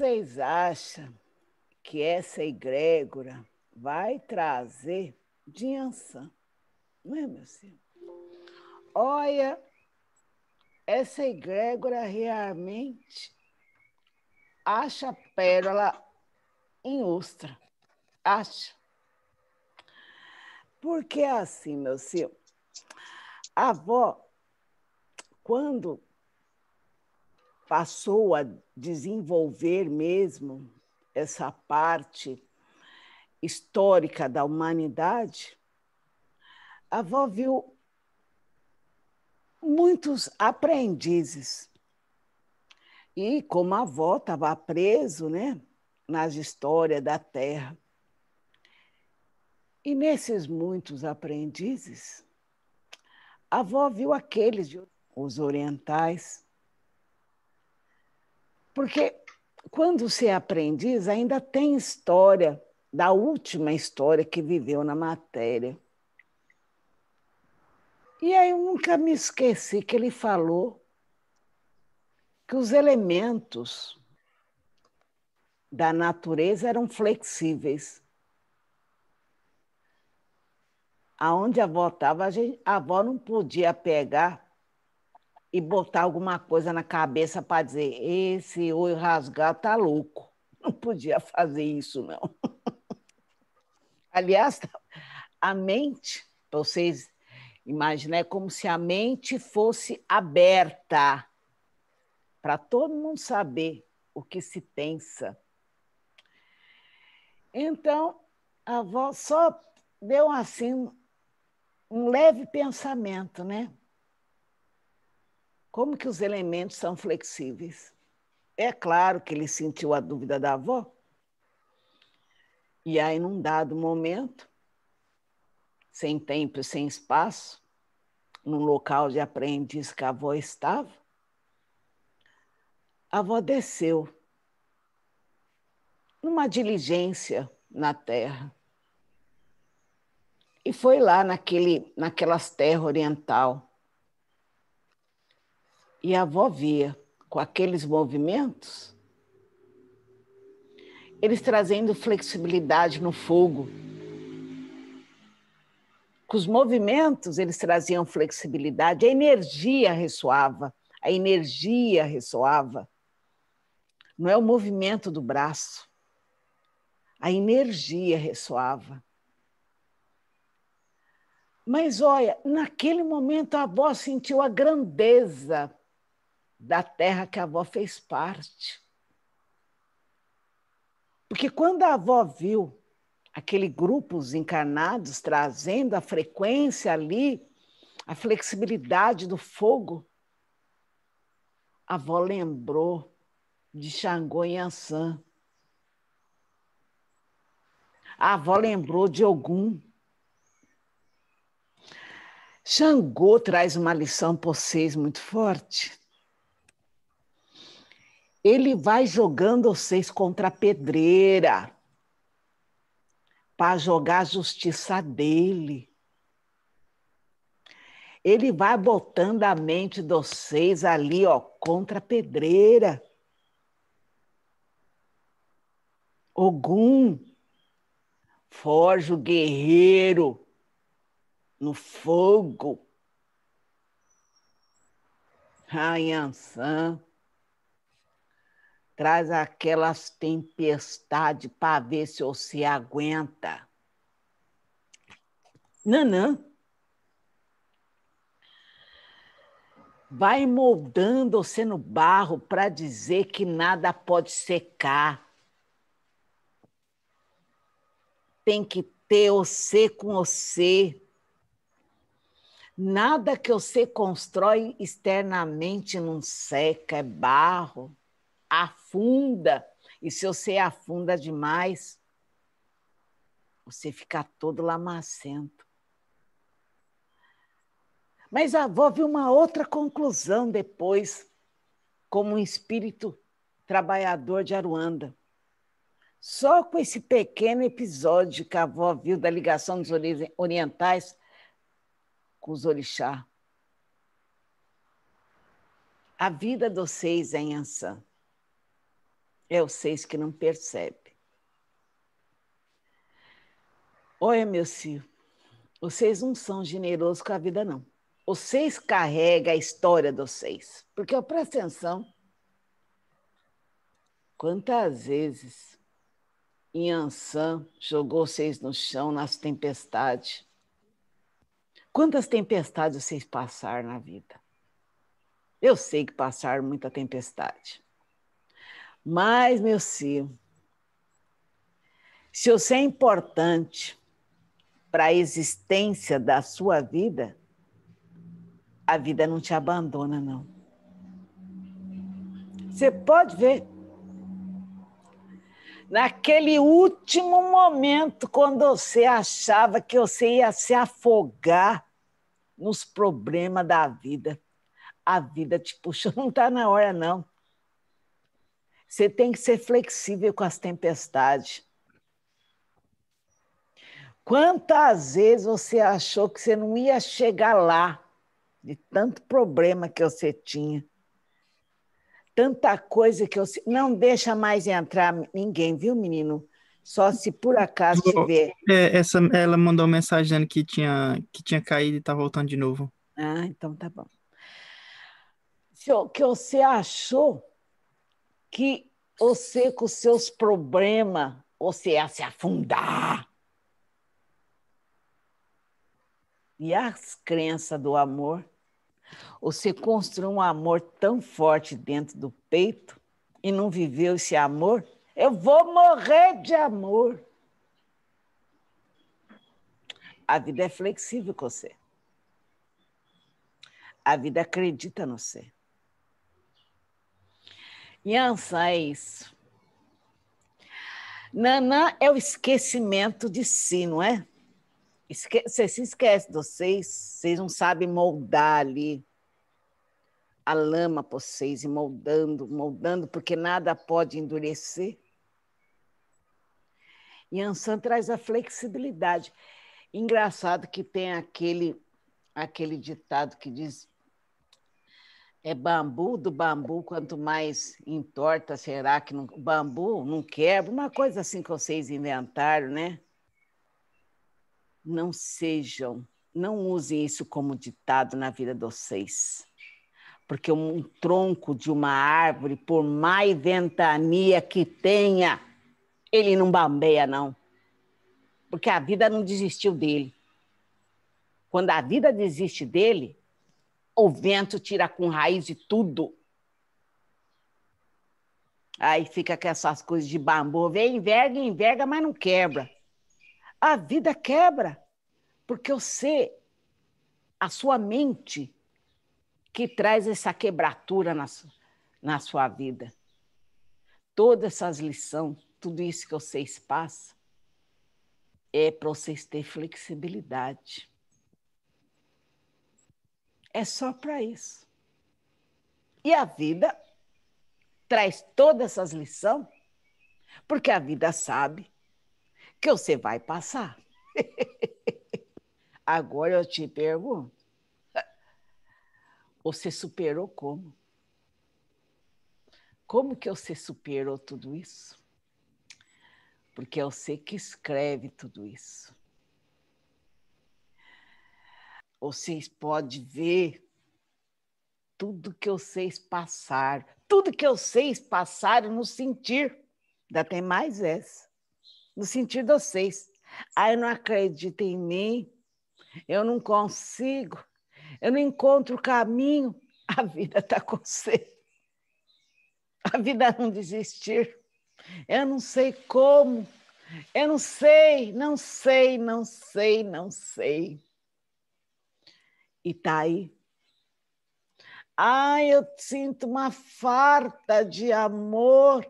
vocês acham que essa egrégora vai trazer de Ançã? Não é, meu senhor? Olha, essa egrégora realmente acha pérola em ostra. Acha. Porque é assim, meu senhor. A avó, quando passou a desenvolver mesmo essa parte histórica da humanidade, a avó viu muitos aprendizes. E como a avó estava preso, né, nas histórias da terra. E nesses muitos aprendizes, a avó viu aqueles os orientais porque quando se é aprendiz, ainda tem história da última história que viveu na matéria. E aí eu nunca me esqueci que ele falou que os elementos da natureza eram flexíveis. Aonde a avó estava, a, a avó não podia pegar e botar alguma coisa na cabeça para dizer: esse oi rasgado tá louco. Não podia fazer isso, não. Aliás, tá, a mente, para vocês imaginarem, é como se a mente fosse aberta para todo mundo saber o que se pensa. Então, a avó só deu assim um leve pensamento, né? como que os elementos são flexíveis. É claro que ele sentiu a dúvida da avó. E aí, num dado momento, sem tempo, sem espaço, num local de aprendiz que a avó estava, a avó desceu numa diligência na terra. E foi lá naquele, naquelas terras oriental e a avó via com aqueles movimentos, eles trazendo flexibilidade no fogo. Com os movimentos, eles traziam flexibilidade, a energia ressoava, a energia ressoava. Não é o movimento do braço, a energia ressoava. Mas olha, naquele momento a avó sentiu a grandeza da terra que a avó fez parte. Porque quando a avó viu aquele grupo, os encarnados, trazendo a frequência ali, a flexibilidade do fogo, a avó lembrou de Xangô e Ansan. A avó lembrou de Ogum. Xangô traz uma lição para vocês muito forte ele vai jogando vocês contra a pedreira para jogar a justiça dele. Ele vai botando a mente de vocês ali, ó, contra a pedreira. Ogum, forja o guerreiro no fogo. Rainha San traz aquelas tempestades para ver se você aguenta. Nanã. Vai moldando você no barro para dizer que nada pode secar. Tem que ter você com você. Nada que você constrói externamente não seca, é barro afunda. E se você afunda demais, você fica todo lamacento. Mas a avó viu uma outra conclusão depois, como um espírito trabalhador de Aruanda. Só com esse pequeno episódio que a avó viu da ligação dos orientais com os orixás. A vida dos seis é em Ansan é o seis que não percebe. Olha, meu filho, vocês não são generosos com a vida, não. Vocês carregam a história dos seis, Porque, ó, presta atenção, quantas vezes Yansan jogou vocês no chão nas tempestades. Quantas tempestades vocês passaram na vida? Eu sei que passaram muita tempestade. Mas, meu filho, se você é importante para a existência da sua vida, a vida não te abandona, não. Você pode ver. Naquele último momento, quando você achava que você ia se afogar nos problemas da vida, a vida te puxou. Não está na hora, não. Você tem que ser flexível com as tempestades. Quantas vezes você achou que você não ia chegar lá, de tanto problema que você tinha? Tanta coisa que você. Não deixa mais entrar ninguém, viu, menino? Só se por acaso tiver. É, essa, ela mandou uma mensagem dizendo que tinha, que tinha caído e está voltando de novo. Ah, então tá bom. Que você achou que você, com seus problemas, você ia se afundar. E as crenças do amor, você construiu um amor tão forte dentro do peito e não viveu esse amor, eu vou morrer de amor. A vida é flexível com você. A vida acredita no ser é isso. Nanã é o esquecimento de si, não é? Esque você se esquece de vocês, vocês não sabem moldar ali a lama para vocês, e moldando, moldando, porque nada pode endurecer. Yansan traz a flexibilidade. Engraçado que tem aquele, aquele ditado que diz é bambu do bambu, quanto mais entorta, será que não... bambu não quebra? Uma coisa assim que vocês inventaram, né? Não sejam, não usem isso como ditado na vida de vocês. Porque um tronco de uma árvore, por mais ventania que tenha, ele não bambeia, não. Porque a vida não desistiu dele. Quando a vida desiste dele, o vento tira com raiz de tudo. Aí fica com essas coisas de bambu, vem, enverga, enverga, mas não quebra. A vida quebra, porque você, a sua mente, que traz essa quebratura na, na sua vida. Todas essas lições, tudo isso que vocês passam, é para vocês terem flexibilidade. É só para isso. E a vida traz todas essas lições, porque a vida sabe que você vai passar. Agora eu te pergunto: você superou como? Como que você superou tudo isso? Porque é você que escreve tudo isso vocês podem ver tudo que vocês passaram, tudo que vocês passaram no sentir, ainda tem mais essa, no sentir de vocês. Aí ah, eu não acredito em mim, eu não consigo, eu não encontro o caminho, a vida está com você. A vida não desistir. Eu não sei como, eu não sei, não sei, não sei, não sei e tá aí, Ah, eu sinto uma farta de amor.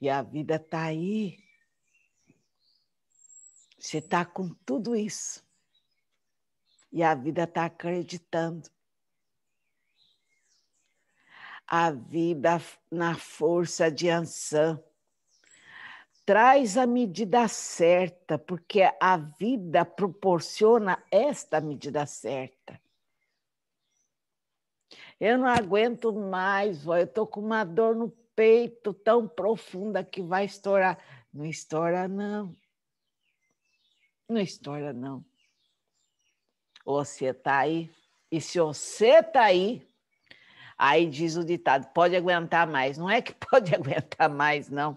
E a vida está aí. Você está com tudo isso. E a vida está acreditando. A vida na força de Ansan traz a medida certa, porque a vida proporciona esta medida certa. Eu não aguento mais, vó, eu estou com uma dor no peito tão profunda que vai estourar. Não estoura, não. Não estoura, não. Você está aí. E se você está aí, aí diz o ditado: pode aguentar mais. Não é que pode aguentar mais, não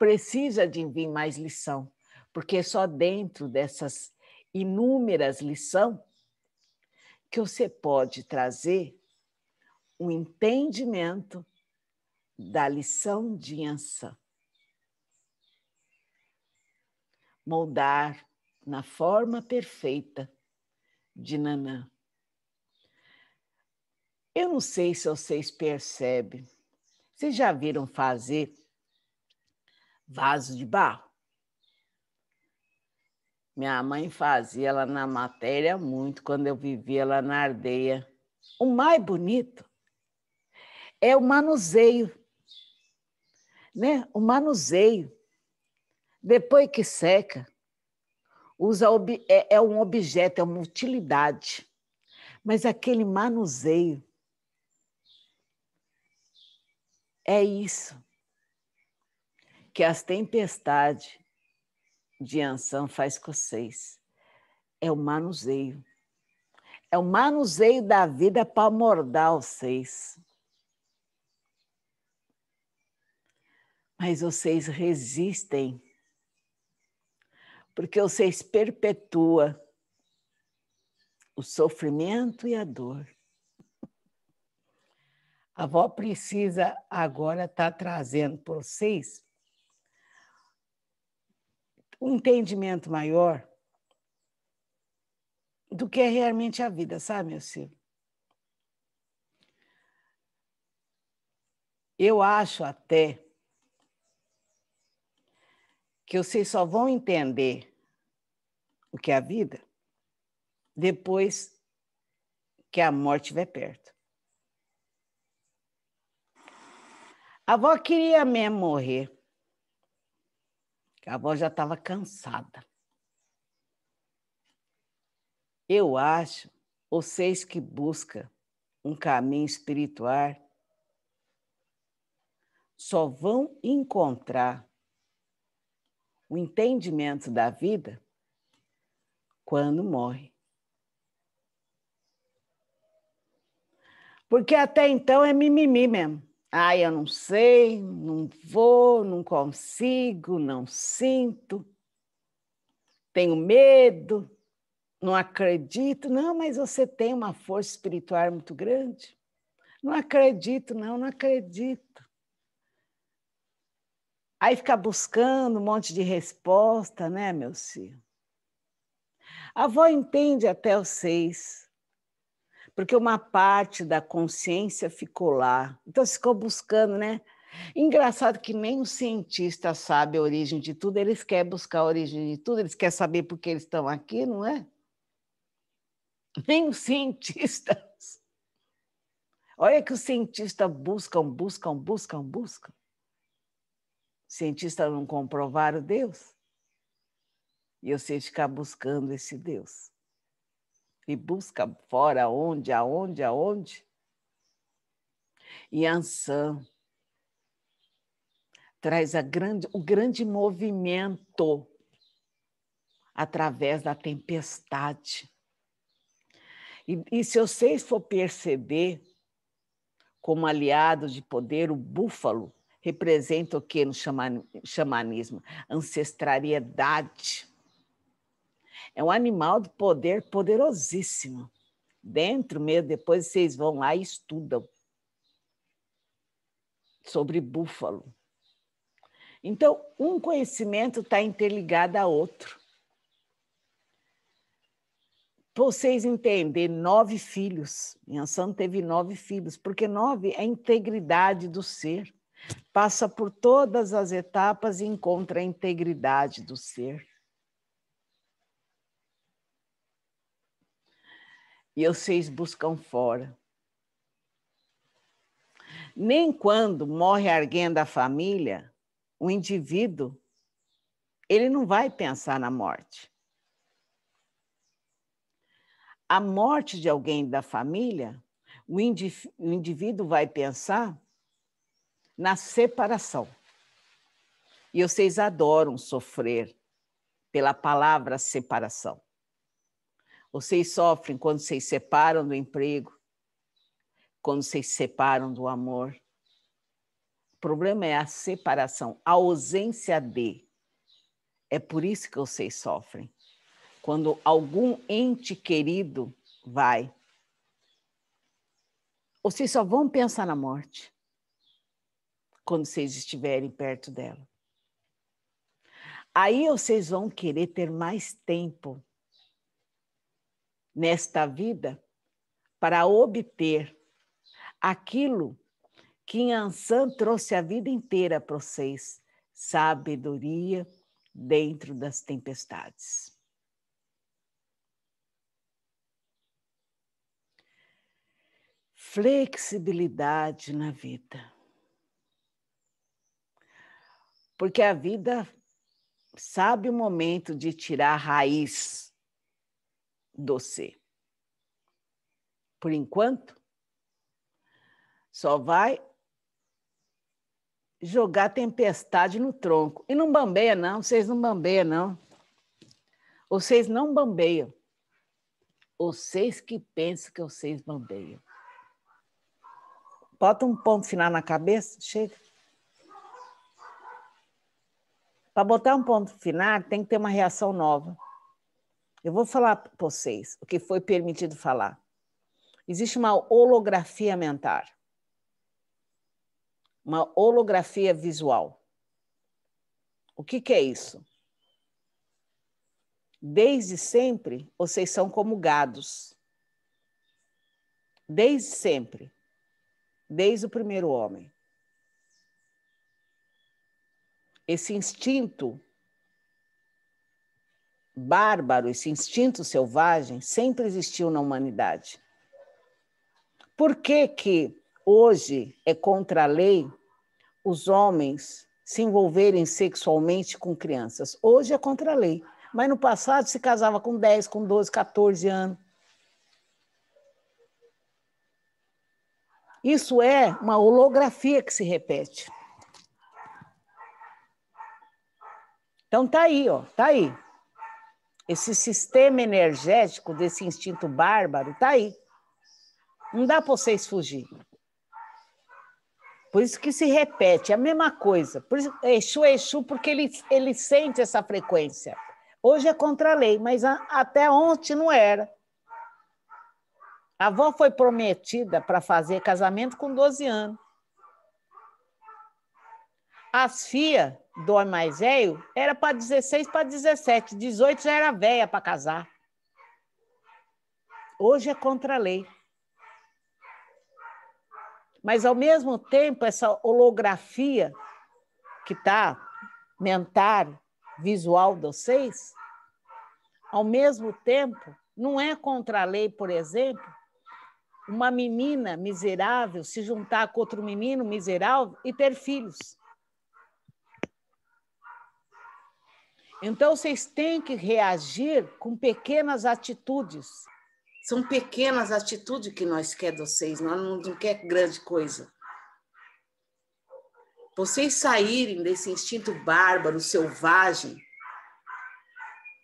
precisa de vir mais lição, porque é só dentro dessas inúmeras lições que você pode trazer um entendimento da lição de ança, Moldar na forma perfeita de Nanã. Eu não sei se vocês percebem. Vocês já viram fazer vaso de barro. Minha mãe fazia lá na matéria muito quando eu vivia lá na ardeia. O mais bonito é o manuseio, né? O manuseio. Depois que seca, usa é, é um objeto, é uma utilidade. Mas aquele manuseio é isso que as tempestades de Anção faz com vocês é o manuseio. É o manuseio da vida para mordar vocês. Mas vocês resistem, porque vocês perpetuam o sofrimento e a dor. A avó precisa agora estar tá trazendo para vocês um entendimento maior do que é realmente a vida, sabe, meu filho? Eu acho até que vocês só vão entender o que é a vida depois que a morte estiver perto. A avó queria mesmo morrer. A avó já estava cansada. Eu acho, vocês que buscam um caminho espiritual, só vão encontrar o entendimento da vida quando morre. Porque até então é mimimi mesmo. Ah, eu não sei, não vou, não consigo, não sinto, tenho medo, não acredito. Não, mas você tem uma força espiritual muito grande. Não acredito, não, não acredito. Aí fica buscando um monte de resposta, né, meu filho? A avó entende até os seis porque uma parte da consciência ficou lá. Então ficou buscando, né? Engraçado que nem o cientista sabe a origem de tudo, eles querem buscar a origem de tudo, eles querem saber por que eles estão aqui, não é? Nem os cientistas. Olha que os cientistas buscam, buscam, buscam, buscam. Os cientistas não comprovaram Deus. E eu sei ficar buscando esse Deus e busca fora onde, aonde, aonde. e Yansan traz grande, o grande movimento através da tempestade. E, e se vocês for perceber, como aliado de poder, o búfalo representa o que no xamanismo? Ancestrariedade. É um animal de poder poderosíssimo. Dentro mesmo, depois vocês vão lá e estudam sobre búfalo. Então, um conhecimento está interligado a outro. Para vocês entenderem, nove filhos. Ansan teve nove filhos, porque nove é a integridade do ser. Passa por todas as etapas e encontra a integridade do ser. e vocês buscam fora. Nem quando morre alguém da família, o indivíduo, ele não vai pensar na morte. A morte de alguém da família, o, indiví o indivíduo vai pensar na separação. E vocês adoram sofrer pela palavra separação. Vocês sofrem quando vocês separam do emprego, quando vocês separam do amor. O problema é a separação, a ausência de. É por isso que vocês sofrem. Quando algum ente querido vai, vocês só vão pensar na morte quando vocês estiverem perto dela. Aí vocês vão querer ter mais tempo nesta vida para obter aquilo que Ansan trouxe a vida inteira para vocês, sabedoria dentro das tempestades. Flexibilidade na vida. Porque a vida sabe o momento de tirar a raiz doce. Por enquanto, só vai jogar tempestade no tronco. E não bambeia, não. Vocês não bambeiam, não. Vocês não bambeiam. Vocês que pensam que vocês bambeiam. Bota um ponto final na cabeça, chega. Para botar um ponto final, tem que ter uma reação nova. Eu vou falar para vocês o que foi permitido falar. Existe uma holografia mental, uma holografia visual. O que, que é isso? Desde sempre, vocês são como gados. Desde sempre. Desde o primeiro homem. Esse instinto bárbaro, esse instinto selvagem, sempre existiu na humanidade. Por que, que hoje é contra a lei os homens se envolverem sexualmente com crianças? Hoje é contra a lei, mas no passado se casava com 10, com 12, 14 anos. Isso é uma holografia que se repete. Então tá aí, ó, tá aí. Esse sistema energético desse instinto bárbaro está aí. Não dá para vocês fugir. Por isso que se repete a mesma coisa. Por isso, Exu Exu, porque ele, ele sente essa frequência. Hoje é contra a lei, mas a, até ontem não era. A avó foi prometida para fazer casamento com 12 anos. As filhas do mais velho era para 16 para 17, 18 já era velha para casar. Hoje é contra a lei. Mas, ao mesmo tempo, essa holografia que está mental, visual de vocês, ao mesmo tempo, não é contra a lei, por exemplo, uma menina miserável se juntar com outro menino miserável e ter filhos. Então, vocês têm que reagir com pequenas atitudes. São pequenas atitudes que nós queremos vocês, nós não, não quer grande coisa. Vocês saírem desse instinto bárbaro, selvagem,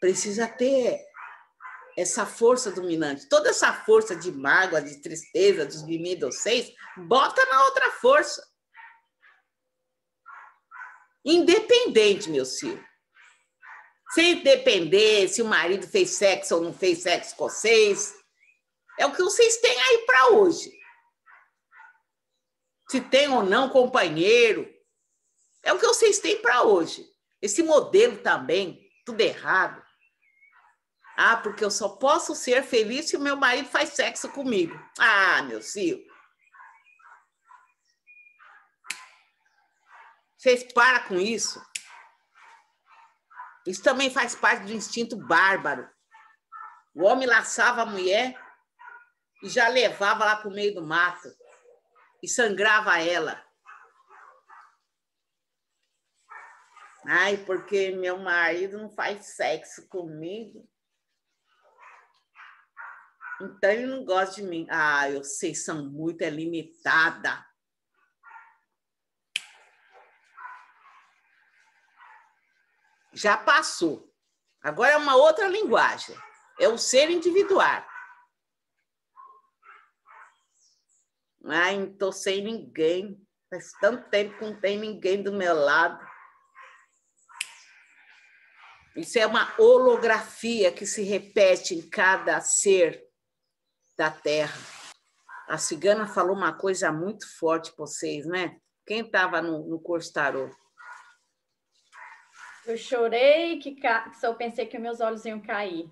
precisa ter essa força dominante. Toda essa força de mágoa, de tristeza, dos mimimi de vocês, bota na outra força. Independente, meu filho sem depender se o marido fez sexo ou não fez sexo com vocês. É o que vocês têm aí para hoje. Se tem ou não companheiro. É o que vocês têm para hoje. Esse modelo também, tudo errado. Ah, porque eu só posso ser feliz se o meu marido faz sexo comigo. Ah, meu filho. Vocês param com isso. Isso também faz parte do instinto bárbaro. O homem laçava a mulher e já levava lá para o meio do mato e sangrava ela. Ai, porque meu marido não faz sexo comigo. Então ele não gosta de mim. Ah, eu sei, são muito é limitada. já passou. Agora é uma outra linguagem. É o ser individual. Ai, não estou sem ninguém. Faz tanto tempo que não tem ninguém do meu lado. Isso é uma holografia que se repete em cada ser da Terra. A cigana falou uma coisa muito forte para vocês, né? Quem estava no, no curso tarot? Eu chorei que, ca... só pensei que meus olhos iam cair.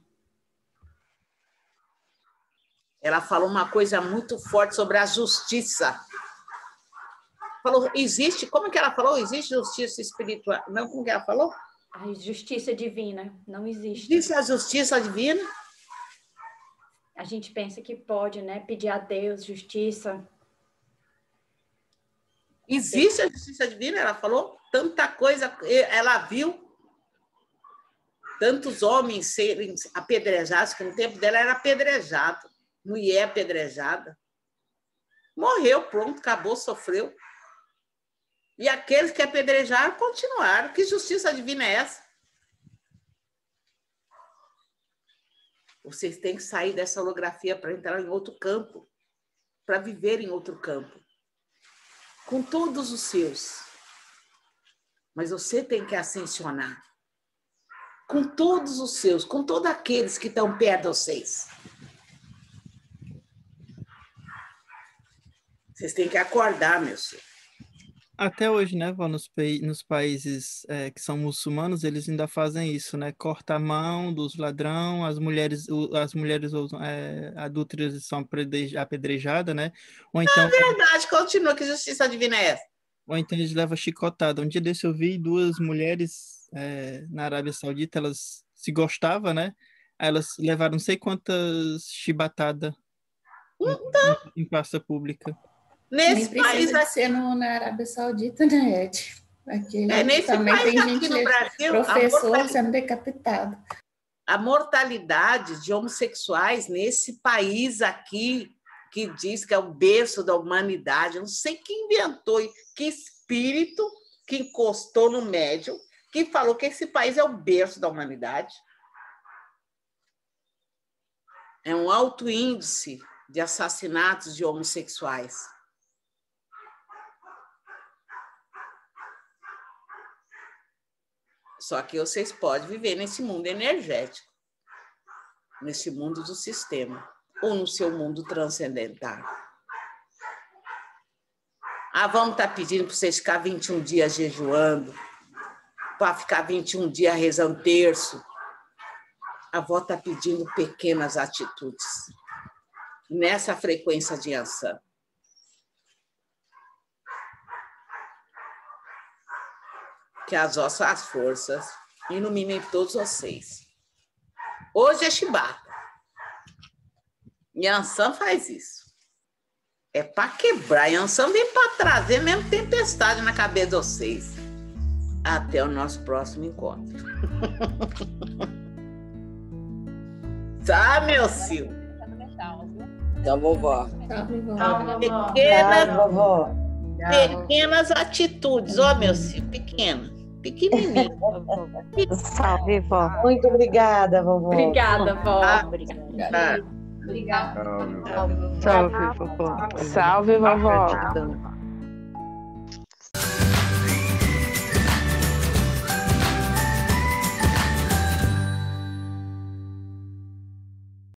Ela falou uma coisa muito forte sobre a justiça. Falou, existe, como que ela falou? Existe justiça espiritual? Não, como que ela falou? A justiça divina não existe. Existe a justiça divina? A gente pensa que pode, né? Pedir a Deus justiça. Existe a justiça divina? Ela falou tanta coisa, ela viu tantos homens serem apedrejados, que no tempo dela era apedrejado, mulher apedrejada. Morreu, pronto, acabou, sofreu. E aqueles que apedrejaram continuaram. Que justiça divina é essa? Vocês têm que sair dessa holografia para entrar em outro campo, para viver em outro campo, com todos os seus. Mas você tem que ascensionar com todos os seus, com todos aqueles que estão perto de vocês. Vocês têm que acordar, meu senhor. Até hoje, né, Vó, nos, nos países é, que são muçulmanos, eles ainda fazem isso, né? Corta a mão dos ladrão, as mulheres, as mulheres é, adultas são apedrejadas, né? Ou é então... É verdade, continua, que justiça divina é essa? Ou então eles levam chicotada. Um dia desse eu vi duas mulheres é, na Arábia Saudita, elas se gostavam, né? elas levaram não sei quantas chibatadas então, em, em praça pública. Nesse país vai ser no, na Arábia Saudita, né, Ed? Aqui né, é, nesse também país tem gente, no Brasil, professor sendo decapitado. A mortalidade de homossexuais nesse país aqui, que diz que é o berço da humanidade, não sei quem inventou, que espírito que encostou no médium que falou que esse país é o berço da humanidade. É um alto índice de assassinatos de homossexuais. Só que vocês podem viver nesse mundo energético, nesse mundo do sistema, ou no seu mundo transcendental. Ah, vamos estar tá pedindo para vocês ficar 21 dias jejuando, para ficar 21 dias rezando terço. A avó está pedindo pequenas atitudes nessa frequência de ançã. Que as nossas forças iluminem todos vocês. Hoje é Chibata. Yansan faz isso. É para quebrar. Yansan vem para trazer mesmo tempestade na cabeça de vocês. Até o nosso próximo encontro. tá, meu Sil? Tá, vovó. Tá, Pequenas, tá, vovó. pequenas atitudes, ó, meu Sil, pequena. Pequenininho. Salve, vó. Muito obrigada, vovó. Obrigada, vó. Ah, obrigada. Tá. Obrigada. Salve, vovó. Salve, vovó.